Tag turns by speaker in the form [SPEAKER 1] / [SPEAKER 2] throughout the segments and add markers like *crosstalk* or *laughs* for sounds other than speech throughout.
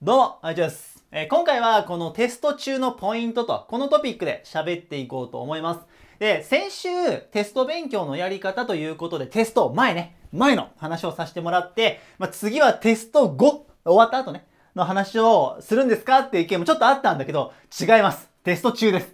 [SPEAKER 1] どうも、あいちです、えー、今回はこのテスト中のポイントと、このトピックで喋っていこうと思います。で、先週テスト勉強のやり方ということでテスト前ね、前の話をさせてもらって、まあ、次はテスト後、終わった後ね、の話をするんですかっていう意見もちょっとあったんだけど、違います。テスト中です。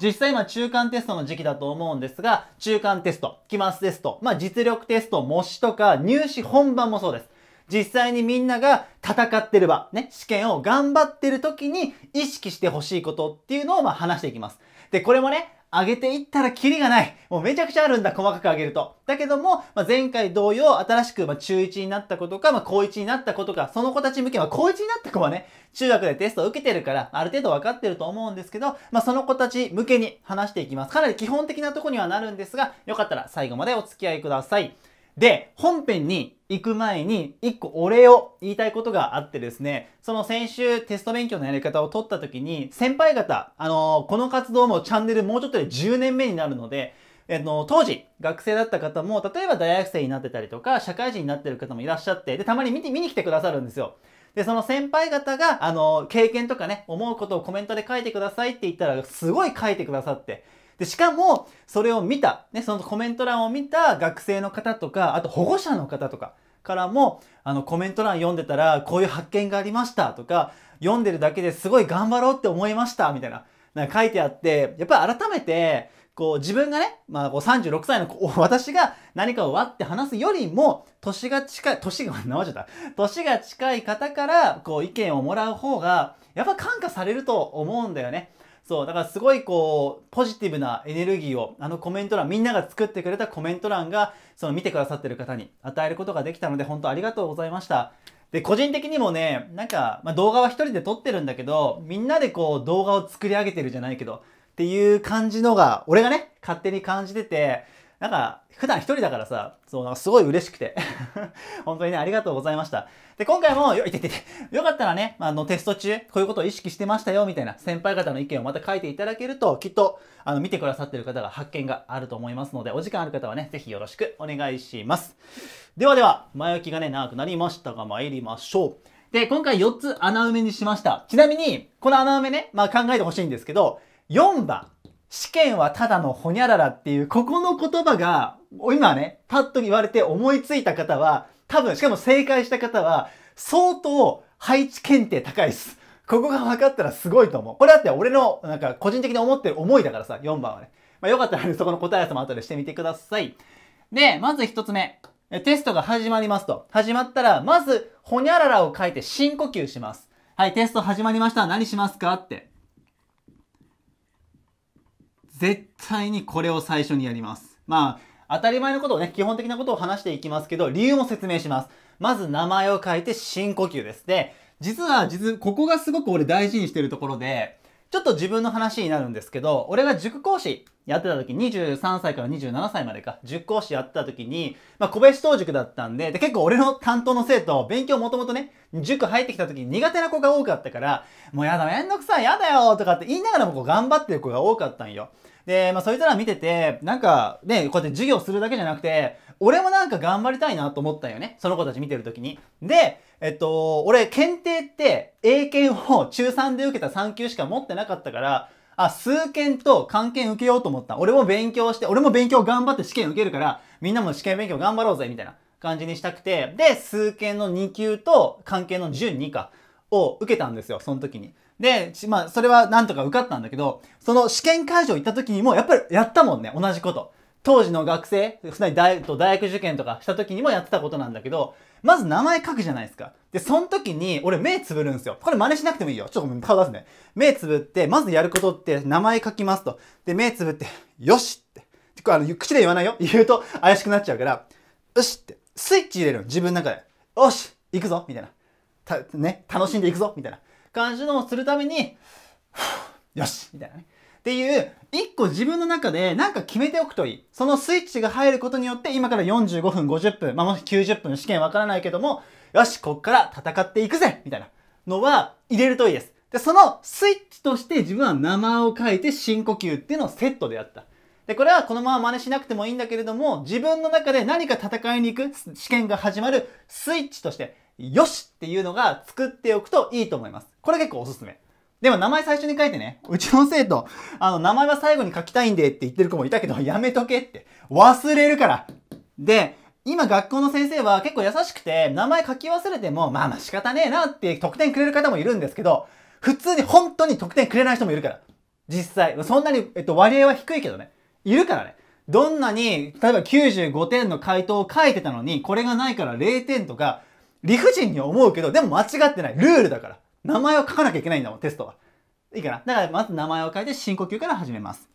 [SPEAKER 1] 実際今中間テストの時期だと思うんですが、中間テスト、期末テスト、まあ実力テスト、模試とか入試本番もそうです。実際にみんなが戦ってる場、ね、試験を頑張ってる時に意識してほしいことっていうのをま話していきます。で、これもね、上げていったらキリがない。もうめちゃくちゃあるんだ、細かく上げると。だけども、まあ、前回同様、新しく、ま中1になった子とか、まあ、高1になった子とか、その子たち向け、まあ、高1になった子はね、中学でテストを受けてるから、ある程度分かってると思うんですけど、まあ、その子たち向けに話していきます。かなり基本的なとこにはなるんですが、よかったら最後までお付き合いください。で、本編に行く前に一個お礼を言いたいことがあってですね、その先週テスト勉強のやり方を取った時に、先輩方、あのー、この活動もチャンネルもうちょっとで10年目になるので、えっと、当時、学生だった方も、例えば大学生になってたりとか、社会人になってる方もいらっしゃって、で、たまに見て、見に来てくださるんですよ。で、その先輩方が、あの、経験とかね、思うことをコメントで書いてくださいって言ったら、すごい書いてくださって。で、しかも、それを見た、ね、そのコメント欄を見た学生の方とか、あと保護者の方とかからも、あの、コメント欄読んでたら、こういう発見がありましたとか、読んでるだけですごい頑張ろうって思いました、みたいな、なんか書いてあって、やっぱり改めて、こう自分がね、まあ、こう36歳の私が何かを割って話すよりも、年が近い、年が、なっちゃった。年が近い方から、こう意見をもらう方が、やっぱ感化されると思うんだよね。そう、だからすごいこう、ポジティブなエネルギーを、あのコメント欄、みんなが作ってくれたコメント欄が、その見てくださってる方に与えることができたので、本当ありがとうございました。で、個人的にもね、なんか、まあ、動画は一人で撮ってるんだけど、みんなでこう動画を作り上げてるじゃないけど、っていう感じのが、俺がね、勝手に感じてて、なんか、普段一人だからさ、そう、なんかすごい嬉しくて *laughs* 本当にね、ありがとうございました。で、今回も、よ、いててて、よかったらね、まあ、の、テスト中、こういうことを意識してましたよ、みたいな、先輩方の意見をまた書いていただけると、きっと、あの、見てくださってる方が発見があると思いますので、お時間ある方はね、ぜひよろしくお願いします。ではでは、前置きがね、長くなりましたが、参りましょう。で、今回4つ穴埋めにしました。ちなみに、この穴埋めね、まあ考えてほしいんですけど、4番。試験はただのほにゃららっていう、ここの言葉が、今ね、パッと言われて思いついた方は、多分、しかも正解した方は、相当配置検定高いです。ここが分かったらすごいと思う。これだって俺の、なんか個人的に思ってる思いだからさ、4番はね。まあよかったら、ね、そこの答え合わせも後でしてみてください。で、まず1つ目。テストが始まりますと。始まったら、まず、ほにゃららを書いて深呼吸します。はい、テスト始まりました。何しますかって。絶対にこれを最初にやります。まあ、当たり前のことをね、基本的なことを話していきますけど、理由も説明します。まず名前を書いて深呼吸です。で、実は、実、ここがすごく俺大事にしてるところで、ちょっと自分の話になるんですけど、俺が塾講師やってた時、23歳から27歳までか、塾講師やってた時に、まあ、個別当塾だったんで、で、結構俺の担当の生徒、勉強もともとね、塾入ってきた時に苦手な子が多かったから、もうやだ、めんどくさい、やだよとかって言いながらもこう頑張ってる子が多かったんよ。で、まあ、そいつら見てて、なんか、ね、こうやって授業するだけじゃなくて、俺もなんか頑張りたいなと思ったよね。その子たち見てる時に。で、えっと、俺、検定って、英検を中3で受けた3級しか持ってなかったから、あ、数検と関係受けようと思った。俺も勉強して、俺も勉強頑張って試験受けるから、みんなも試験勉強頑張ろうぜ、みたいな感じにしたくて、で、数検の2級と関係の準2かを受けたんですよ、その時に。で、まあ、それはなんとか受かったんだけど、その試験会場行った時にも、やっぱりやったもんね、同じこと。当時の学生、普段大学受験とかした時にもやってたことなんだけど、まず名前書くじゃないですか。で、その時に、俺目つぶるんですよ。これ真似しなくてもいいよ。ちょっと顔出すね。目つぶって、まずやることって、名前書きますと。で、目つぶって、よしって。あの、口で言わないよ。言うと怪しくなっちゃうから、よしって。スイッチ入れるの、自分の中で。よし行くぞみたいな。た、ね、楽しんでいくぞみたいな。感じのをするために、*sighs* よしみたいなね。っていう、一個自分の中でなんか決めておくといい。そのスイッチが入ることによって、今から45分、50分、まあ、もし90分、試験わからないけども、よし、こっから戦っていくぜみたいなのは入れるといいです。で、そのスイッチとして自分は名前を書いて深呼吸っていうのをセットでやった。で、これはこのまま真似しなくてもいいんだけれども、自分の中で何か戦いに行く試験が始まるスイッチとして、よしっていうのが作っておくといいと思います。これ結構おすすめ。でも名前最初に書いてね。うちの生徒、あの、名前は最後に書きたいんでって言ってる子もいたけど、やめとけって。忘れるから。で、今学校の先生は結構優しくて、名前書き忘れても、まあまあ仕方ねえなって得点くれる方もいるんですけど、普通に本当に得点くれない人もいるから。実際。そんなに、えっと、割合は低いけどね。いるからね。どんなに、例えば95点の回答を書いてたのに、これがないから0点とか、理不尽に思うけど、でも間違ってない。ルールだから。名前を書かなきゃいけないんだもん、テストは。いいかなだからまず名前を書いて深呼吸から始めます。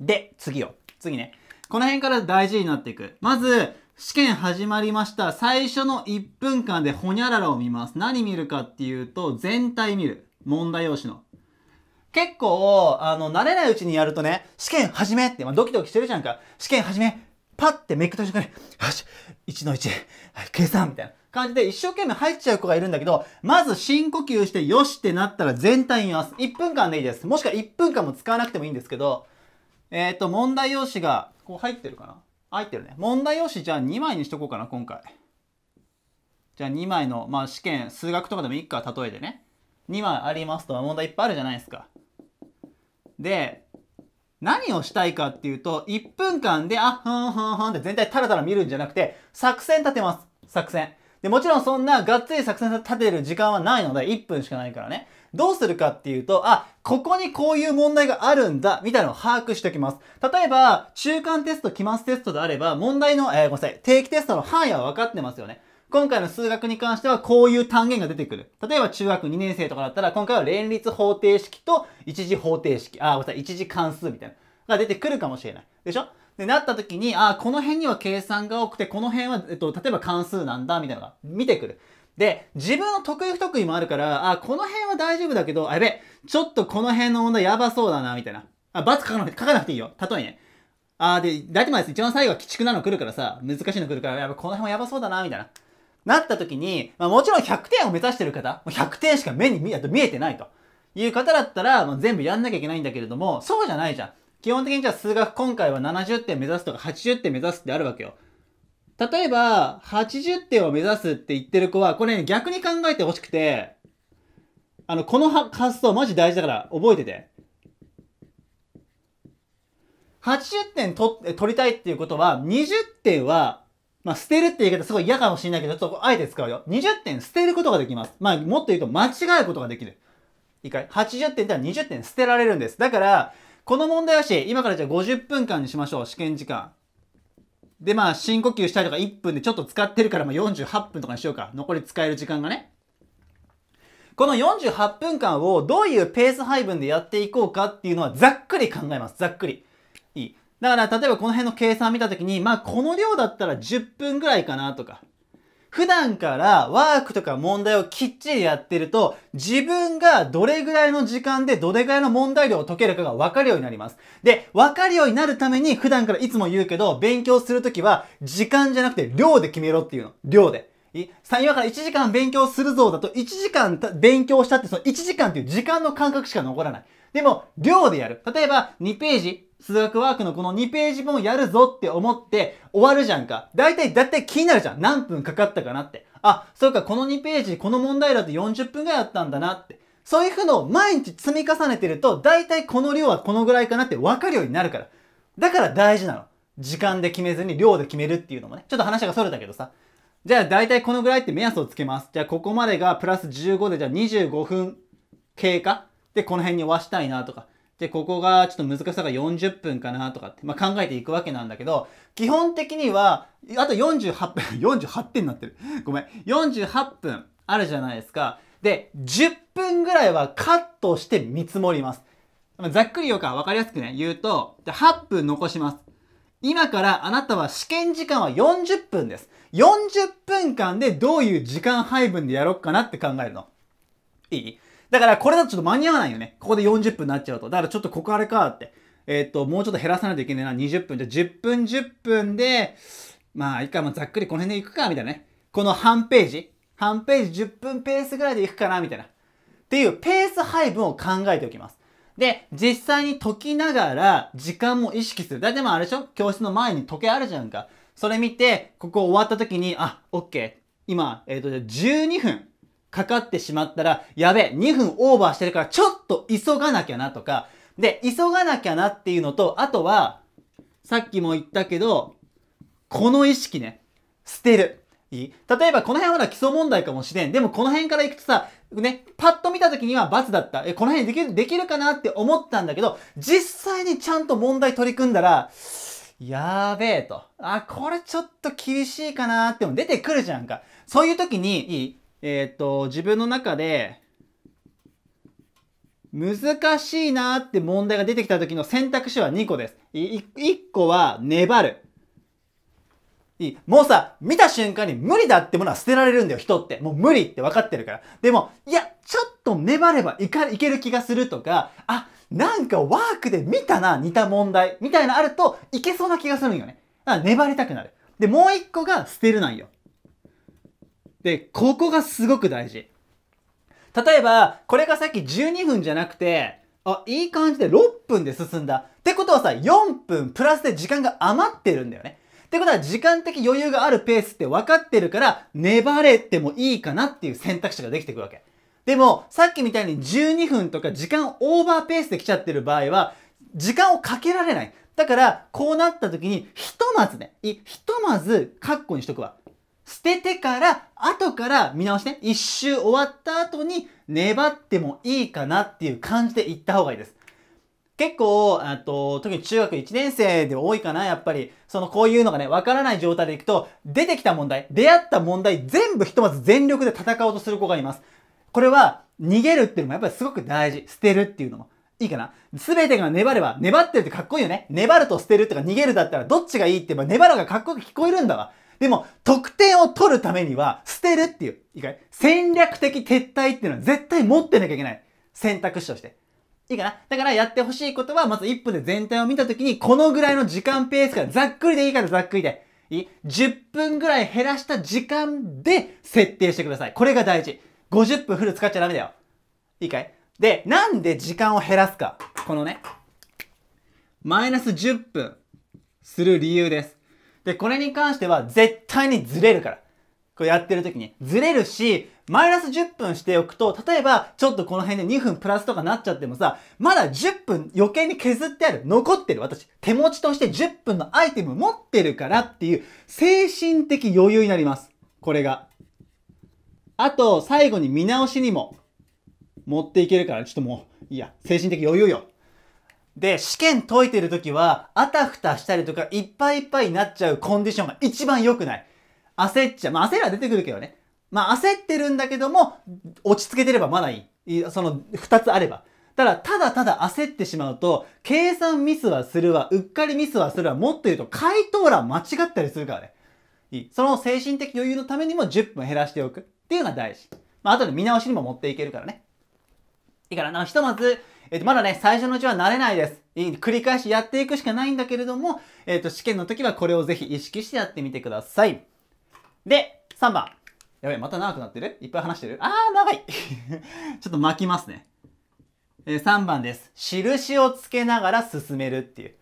[SPEAKER 1] で、次よ。次ね。この辺から大事になっていく。まず、試験始まりました。最初の1分間でホニャララを見ます。何見るかっていうと、全体見る。問題用紙の。結構、あの、慣れないうちにやるとね、試験始めって、まあ、ドキドキしてるじゃんか。試験始めパッてめくった瞬間に、よし !1 の1、計算みたいな。感じで一生懸命入っちゃう子がいるんだけど、まず深呼吸してよしってなったら全体に言います。1分間でいいです。もしくは1分間も使わなくてもいいんですけど、えっ、ー、と、問題用紙が、こう入ってるかな入ってるね。問題用紙じゃあ2枚にしとこうかな、今回。じゃあ2枚の、まあ試験、数学とかでもいいか、例えてね。2枚ありますと問題いっぱいあるじゃないですか。で、何をしたいかっていうと、1分間で、あ、ふんふんふんって全体タラタラ見るんじゃなくて、作戦立てます。作戦。で、もちろんそんながっつり作戦立てる時間はないので、1分しかないからね。どうするかっていうと、あ、ここにこういう問題があるんだ、みたいなのを把握しておきます。例えば、中間テスト、期末テストであれば、問題の、えー、ごめんなさい、定期テストの範囲は分かってますよね。今回の数学に関してはこういう単元が出てくる。例えば中学2年生とかだったら、今回は連立方程式と一次方程式、あ、ごめんなさい、一次関数みたいな、が出てくるかもしれない。でしょで、なった時に、ああ、この辺には計算が多くて、この辺は、えっと、例えば関数なんだ、みたいなのが見てくる。で、自分の得意不得意もあるから、あ、この辺は大丈夫だけど、あ、やべ、ちょっとこの辺の問題やばそうだな、みたいな。あ、罰書かなくて、書かなくていいよ。例えね。あ、で、大体まで一番最後は鬼畜なの来るからさ、難しいの来るから、やぱこの辺はやばそうだな、みたいな。なった時に、まあもちろん100点を目指してる方、100点しか目に見えてないという方だったら、まあ、全部やんなきゃいけないんだけれども、そうじゃないじゃん。基本的にじゃあ数学今回は70点目指すとか80点目指すってあるわけよ。例えば、80点を目指すって言ってる子は、これ、ね、逆に考えてほしくて、あの、この発想マジ大事だから覚えてて。80点取取りたいっていうことは、20点は、まあ、捨てるって言い方すごい嫌かもしれないけど、ちょっとあえて使うよ。20点捨てることができます。まあ、もっと言うと間違えることができる。一回、?80 点っては20点捨てられるんです。だから、この問題はし、今からじゃあ50分間にしましょう、試験時間。で、まあ、深呼吸したりとか1分でちょっと使ってるから、まあ48分とかにしようか。残り使える時間がね。この48分間をどういうペース配分でやっていこうかっていうのはざっくり考えます。ざっくり。いい。だから、例えばこの辺の計算を見たときに、まあ、この量だったら10分ぐらいかなとか、普段からワークとか問題をきっちりやってると、自分がどれぐらいの時間でどれぐらいの問題量を解けるかが分かるようになります。で、分かるようになるために普段からいつも言うけど、勉強するときは時間じゃなくて量で決めろっていうの。量で。さ今から1時間勉強するぞだと1時間勉強したってその1時間っていう時間の感覚しか残らない。でも、量でやる。例えば、2ページ数学ワークのこの2ページ分やるぞって思って終わるじゃんか。だいたい、だいたい気になるじゃん。何分かかったかなって。あ、そうか、この2ページ、この問題だと40分ぐらいあったんだなって。そういうふうのを毎日積み重ねてると、だいたいこの量はこのぐらいかなって分かるようになるから。だから大事なの。時間で決めずに量で決めるっていうのもね。ちょっと話が逸れたけどさ。じゃあだいたいこのぐらいって目安をつけます。じゃあここまでがプラス15でじゃあ25分経過でこの辺に終わしたいなとか。で、ここがちょっと難しさが40分かなとかって、まあ、考えていくわけなんだけど、基本的には、あと48分、48 *laughs* 点になってる。ごめん。48分あるじゃないですか。で、10分ぐらいはカットして見積もります。ざっくり言うか分かりやすくね、言うと、で8分残します。今からあなたは試験時間は40分です。40分間でどういう時間配分でやろうかなって考えるの。いいだからこれだとちょっと間に合わないよね。ここで40分になっちゃうと。だからちょっとここあれかって。えー、っと、もうちょっと減らさないといけないな。20分。じゃ10分10分で、まあ一回もざっくりこの辺で行くか、みたいなね。この半ページ。半ページ10分ペースぐらいで行くかな、みたいな。っていうペース配分を考えておきます。で、実際に解きながら時間も意識する。だってまああれでしょ教室の前に時計あるじゃんか。それ見て、ここ終わった時に、あ、オッケー。今、えっ、ー、と、12分かかってしまったら、やべえ、2分オーバーしてるからちょっと急がなきゃなとか、で、急がなきゃなっていうのと、あとは、さっきも言ったけど、この意識ね、捨てる。いい例えばこの辺はまだ基礎問題かもしれん。でもこの辺から行くとさ、ね、パッと見た時には×だった。え、この辺できる、できるかなって思ったんだけど、実際にちゃんと問題取り組んだら、やべえと。あ、これちょっと厳しいかなっても出てくるじゃんか。そういう時に、いいえっ、ー、と、自分の中で、難しいなって問題が出てきた時の選択肢は2個です。1個は粘る。いい。もうさ、見た瞬間に無理だってものは捨てられるんだよ、人って。もう無理って分かってるから。でも、いや、ちょっと粘ればいかいける気がするとか、あ、なんかワークで見たな、似た問題。みたいなあると、いけそうな気がするんよね。だから粘りたくなる。で、もう一個が捨てるなんよ。で、ここがすごく大事。例えば、これがさっき12分じゃなくて、あ、いい感じで6分で進んだ。ってことはさ、4分プラスで時間が余ってるんだよね。ってことは時間的余裕があるペースって分かってるから、粘れてもいいかなっていう選択肢ができてくるわけ。でも、さっきみたいに12分とか時間オーバーペースで来ちゃってる場合は、時間をかけられない。だから、こうなった時に、ひとまずね、ひとまず、カッコにしとくわ。捨ててから、後から見直して、一周終わった後に粘ってもいいかなっていう感じで行った方がいいです。結構、あと、特に中学1年生で多いかな、やっぱり。その、こういうのがね、わからない状態でいくと、出てきた問題、出会った問題、全部ひとまず全力で戦おうとする子がいます。これは、逃げるっていうのもやっぱりすごく大事。捨てるっていうのも。いいかなすべてが粘れば、粘ってるってかっこいいよね。粘ると捨てるとか逃げるだったらどっちがいいって言えば粘るがかっこよく聞こえるんだわ。でも、得点を取るためには、捨てるっていう、いいかい戦略的撤退っていうのは絶対持ってなきゃいけない。選択肢として。いいかなだからやってほしいことは、まず1分で全体を見たときに、このぐらいの時間ペースから、ざっくりでいいからざっくりで。いい ?10 分ぐらい減らした時間で設定してください。これが大事。50分フル使っちゃダメだよ。いいかいで、なんで時間を減らすか。このね、マイナス10分する理由です。で、これに関しては絶対にずれるから。こうやってる時に。ずれるし、マイナス10分しておくと、例えば、ちょっとこの辺で2分プラスとかなっちゃってもさ、まだ10分余計に削ってある。残ってる。私、手持ちとして10分のアイテム持ってるからっていう、精神的余裕になります。これが。あと、最後に見直しにも持っていけるから、ちょっともう、いや、精神的余裕よ。で、試験解いてる時は、あたふたしたりとか、いっぱいいっぱいになっちゃうコンディションが一番良くない。焦っちゃう。まあ、焦りは出てくるけどね。まあ、焦ってるんだけども、落ち着けてればまだいい。その、二つあれば。ただ、ただただ焦ってしまうと、計算ミスはするわ、うっかりミスはするわ、もっと言うと回答欄間違ったりするからね。いい。その精神的余裕のためにも10分減らしておくっていうのが大事。まあ、後で見直しにも持っていけるからね。いいからな、ひとまず、えっ、ー、と、まだね、最初のうちは慣れないです。繰り返しやっていくしかないんだけれども、えっ、ー、と、試験の時はこれをぜひ意識してやってみてください。で、3番。やべえ、また長くなってるいっぱい話してるあー、長い *laughs* ちょっと巻きますね。えー、3番です。印をつけながら進めるっていう。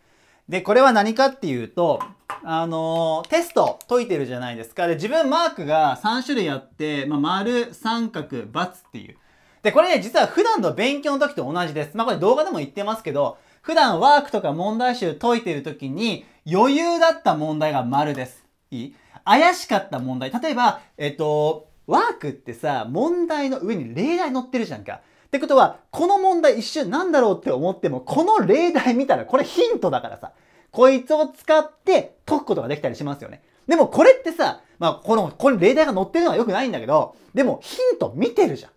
[SPEAKER 1] で、これは何かっていうと、あのー、テスト解いてるじゃないですか。で、自分マークが3種類あって、まあ、丸、三角、×っていう。で、これね、実は普段の勉強の時と同じです。まあこれ動画でも言ってますけど、普段ワークとか問題集解いてる時に余裕だった問題が丸です。いい怪しかった問題。例えば、えっと、ワークってさ、問題の上に例題載ってるじゃんか。ってことは、この問題一瞬なんだろうって思っても、この例題見たらこれヒントだからさ、こいつを使って解くことができたりしますよね。でもこれってさ、まあこの、これ例題が載ってるのは良くないんだけど、でもヒント見てるじゃん。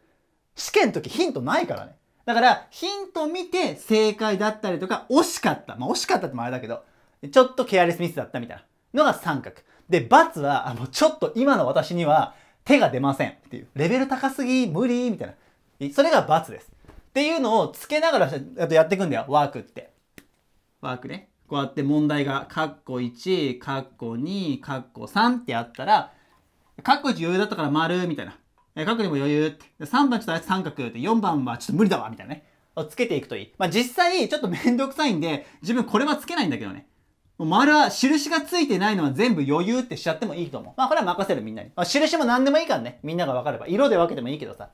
[SPEAKER 1] 試験の時ヒントないからね。だから、ヒント見て正解だったりとか、惜しかった。まあ、惜しかったってもあれだけど、ちょっとケアレスミスだったみたいなのが三角。で、罰は、あの、ちょっと今の私には手が出ませんっていう。レベル高すぎ、無理、みたいな。それが罰です。っていうのをつけながらとやっていくんだよ、ワークって。ワークね。こうやって問題が、カッコ1、カッコ2、カッコ3ってやったら、カッコ1余裕だったから丸、みたいな。え角にも余裕って。3番ちょっとあ三角って、4番はちょっと無理だわ、みたいなね。をつけていくといい。まあ、実際、ちょっとめんどくさいんで、自分これはつけないんだけどね。もう丸は、印がついてないのは全部余裕ってしちゃってもいいと思う。まあ、これは任せるみんなに。まあ、印も何でもいいからね。みんなが分かれば。色で分けてもいいけどさ。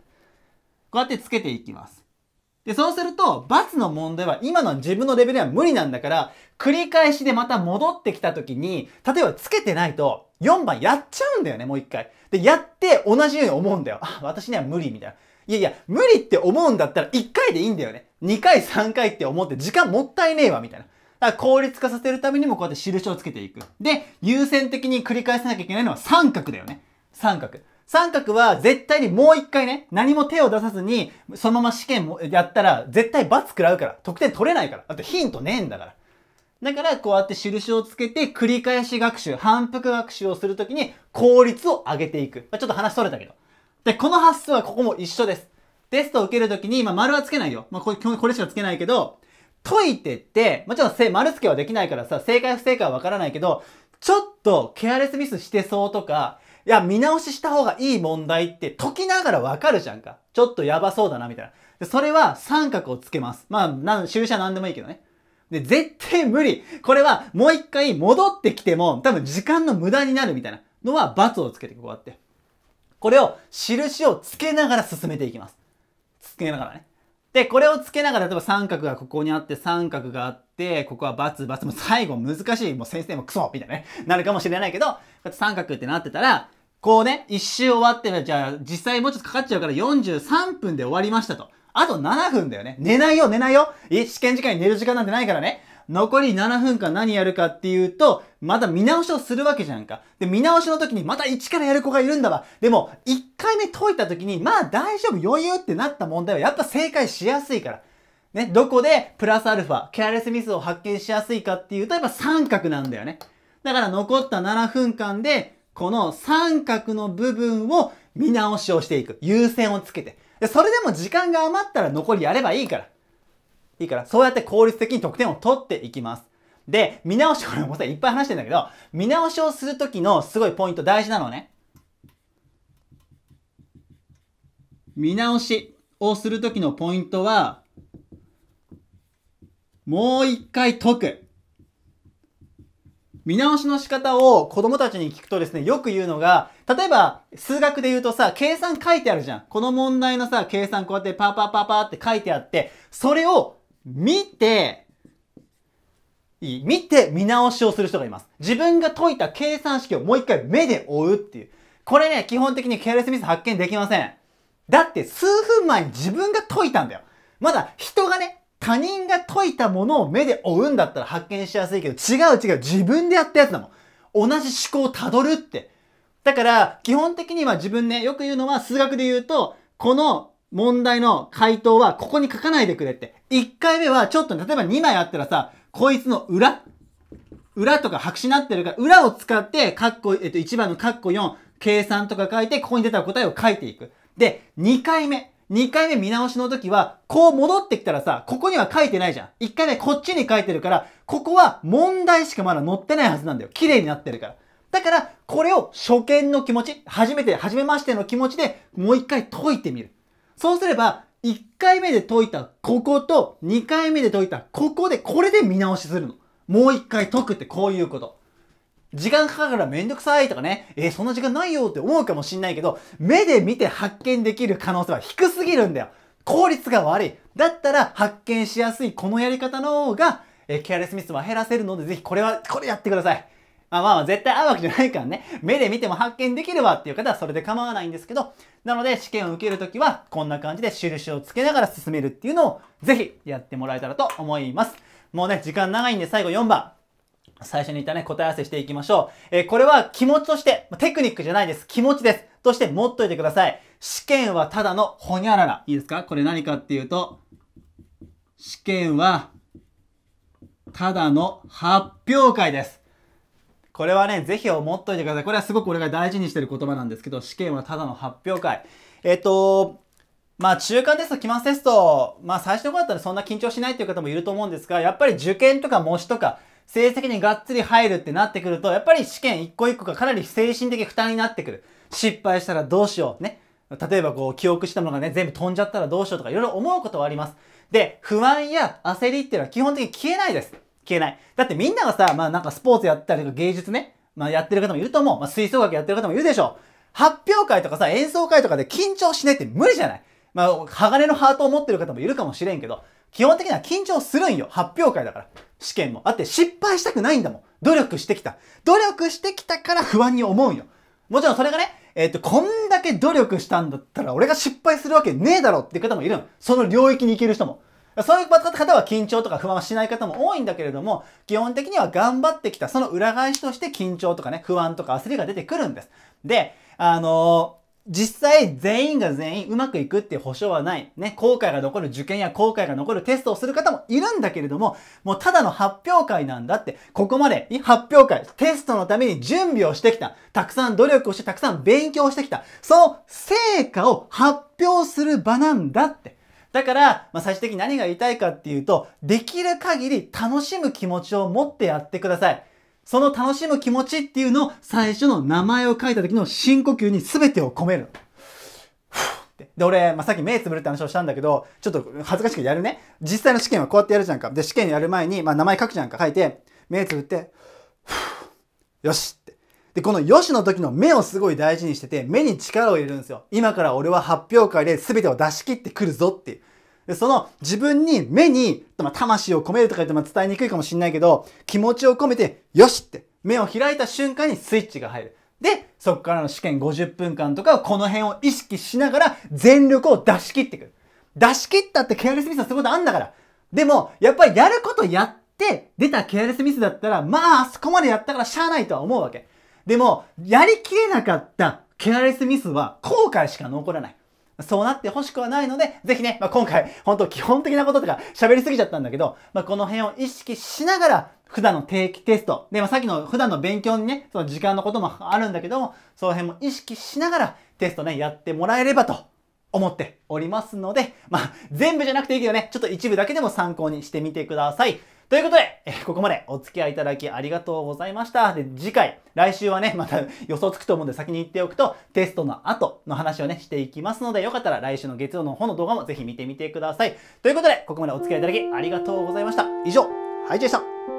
[SPEAKER 1] こうやってつけていきます。で、そうすると、罰の問題は今の自分のレベルは無理なんだから、繰り返しでまた戻ってきた時に、例えばつけてないと、4番やっちゃうんだよね、もう一回。で、やって同じように思うんだよ。あ、私には無理みたいな。いやいや、無理って思うんだったら1回でいいんだよね。2回、3回って思って時間もったいねえわ、みたいな。だから効率化させるためにもこうやって印をつけていく。で、優先的に繰り返さなきゃいけないのは三角だよね。三角。三角は絶対にもう一回ね、何も手を出さずに、そのまま試験もやったら、絶対罰食らうから、得点取れないから。あとヒントねえんだから。だから、こうやって印をつけて、繰り返し学習、反復学習をするときに、効率を上げていく。まちょっと話それたけど。で、この発想はここも一緒です。テストを受けるときに、まあ、丸はつけないよ。まあ、これ、これしかつけないけど、解いてって、もちろん、丸つけはできないからさ、正解不正解はわからないけど、ちょっとケアレスミスしてそうとか、いや、見直しした方がいい問題って解きながらわかるじゃんか。ちょっとやばそうだな、みたいな。で、それは三角をつけます。まあ、なん、収者なんでもいいけどね。で、絶対無理これはもう一回戻ってきても、多分時間の無駄になるみたいなのは罰をつけてこうやって。これを、印をつけながら進めていきます。つけながらね。で、これをつけながら、例えば三角がここにあって、三角があって、ここは×、×、も最後難しい、もう先生もクソみたいなね、なるかもしれないけど、三角ってなってたら、こうね、一周終わって、じゃあ実際もうちょっとかかっちゃうから43分で終わりましたと。あと7分だよね。寝ないよ、寝ないよ。え、試験時間に寝る時間なんてないからね。残り7分間何やるかっていうと、また見直しをするわけじゃんか。で、見直しの時にまた一からやる子がいるんだわ。でも、1回目解いた時に、まあ大丈夫、余裕ってなった問題はやっぱ正解しやすいから。ね、どこでプラスアルファ、ケアレスミスを発見しやすいかっていうと、やっぱ三角なんだよね。だから残った7分間で、この三角の部分を見直しをしていく。優先をつけて。で、それでも時間が余ったら残りやればいいから。いいから、そうやって効率的に得点を取っていきます。で、見直し、こ *laughs* れもさ、いっぱい話してんだけど、見直しをするときのすごいポイント大事なのね。見直しをするときのポイントは、もう一回解く。見直しの仕方を子供たちに聞くとですね、よく言うのが、例えば、数学で言うとさ、計算書いてあるじゃん。この問題のさ、計算こうやってパーパーパーパーって書いてあって、それを見て、見て見直しをする人がいます。自分が解いた計算式をもう一回目で追うっていう。これね、基本的にケアレスミス発見できません。だって数分前に自分が解いたんだよ。まだ人がね、他人が解いたものを目で追うんだったら発見しやすいけど、違う違う、自分でやったやつだもん。同じ思考をたどるって。だから、基本的には自分ね、よく言うのは数学で言うと、この問題の回答はここに書かないでくれって。1回目はちょっと、例えば2枚あったらさ、こいつの裏裏とか白紙になってるから、裏を使って、カッコ、えっと、1番のカッコ4、計算とか書いて、ここに出た答えを書いていく。で、2回目。2回目見直しの時は、こう戻ってきたらさ、ここには書いてないじゃん。1回目こっちに書いてるから、ここは問題しかまだ載ってないはずなんだよ。綺麗になってるから。だから、これを初見の気持ち、初めて、初めましての気持ちでもう一回解いてみる。そうすれば、1回目で解いたここと2回目で解いたここでこれで見直しするの。もう1回解くってこういうこと。時間かかるからめんどくさいとかね、えー、そんな時間ないよって思うかもしんないけど、目で見て発見できる可能性は低すぎるんだよ。効率が悪い。だったら発見しやすいこのやり方の方が、えー、ケアレスミスは減らせるので、ぜひこれは、これやってください。まあまあ絶対合うわけじゃないからね、目で見ても発見できるわっていう方はそれで構わないんですけど、なので試験を受けるときはこんな感じで印をつけながら進めるっていうのをぜひやってもらえたらと思います。もうね、時間長いんで最後4番。最初に言ったね、答え合わせしていきましょう。えー、これは気持ちとして、テクニックじゃないです。気持ちです。として持っといてください。試験はただのほにゃらら。いいですかこれ何かっていうと、試験はただの発表会です。これはね、ぜひ思っといてください。これはすごく俺が大事にしてる言葉なんですけど、試験はただの発表会。えっ、と、まあ中間テスト、期末テスト、まあ最初の頃だったらそんな緊張しないっていう方もいると思うんですが、やっぱり受験とか模試とか、成績にがっつり入るってなってくると、やっぱり試験一個一個がかなり精神的負担になってくる。失敗したらどうしよう。ね。例えばこう記憶したものがね、全部飛んじゃったらどうしようとかいろいろ思うことはあります。で、不安や焦りっていうのは基本的に消えないです。消えない。だってみんながさ、まあなんかスポーツやったりとか芸術ね、まあやってる方もいると思う。まあ吹奏楽やってる方もいるでしょう。発表会とかさ、演奏会とかで緊張しないって無理じゃない。まあ、鋼のハートを持ってる方もいるかもしれんけど、基本的には緊張するんよ。発表会だから。試験も。あって失敗したくないんだもん。努力してきた。努力してきたから不安に思うんよ。もちろんそれがね、えっ、ー、と、こんだけ努力したんだったら俺が失敗するわけねえだろっていう方もいるん。その領域に行ける人も。そういう方は緊張とか不安はしない方も多いんだけれども、基本的には頑張ってきた、その裏返しとして緊張とかね、不安とか焦りが出てくるんです。で、あのー実際全員が全員うまくいくっていう保証はない。ね、後悔が残る受験や後悔が残るテストをする方もいるんだけれども、もうただの発表会なんだって、ここまで発表会、テストのために準備をしてきた。たくさん努力をして、たくさん勉強してきた。その成果を発表する場なんだって。だから、まあ、最終的に何が言いたいかっていうと、できる限り楽しむ気持ちを持ってやってください。その楽しむ気持ちっていうのを最初の名前を書いた時の深呼吸に全てを込める。で、俺、まあ、さっき目つぶるって話をしたんだけど、ちょっと恥ずかしくやるね。実際の試験はこうやってやるじゃんか。で、試験やる前に、まあ、名前書くじゃんか。書いて、目つぶって、よしで、このよしの時の目をすごい大事にしてて、目に力を入れるんですよ。今から俺は発表会で全てを出し切ってくるぞっていう。で、その自分に目に、まあ、魂を込めるとか言って伝えにくいかもしんないけど、気持ちを込めて、よしって目を開いた瞬間にスイッチが入る。で、そこからの試験50分間とかこの辺を意識しながら全力を出し切ってくる。出し切ったってケアレスミスはそういうことあんだから。でも、やっぱりやることやって出たケアレスミスだったら、まあ、あそこまでやったからしゃあないとは思うわけ。でも、やりきれなかったケアレスミスは後悔しか残らない。そうなってほしくはないので、ぜひね、まあ、今回、本当基本的なこととか喋りすぎちゃったんだけど、まあ、この辺を意識しながら、普段の定期テスト、で、まあ、さっきの普段の勉強にね、その時間のこともあるんだけども、その辺も意識しながらテストね、やってもらえればと思っておりますので、まあ、全部じゃなくていいけどね、ちょっと一部だけでも参考にしてみてください。ということで、えここまでお付き合いいただきありがとうございました。で、次回、来週はね、また予想つくと思うんで先に言っておくと、テストの後の話をね、していきますので、よかったら来週の月曜の方の動画もぜひ見てみてください。ということで、ここまでお付き合いいただきありがとうございました。以上、ハイジェイした。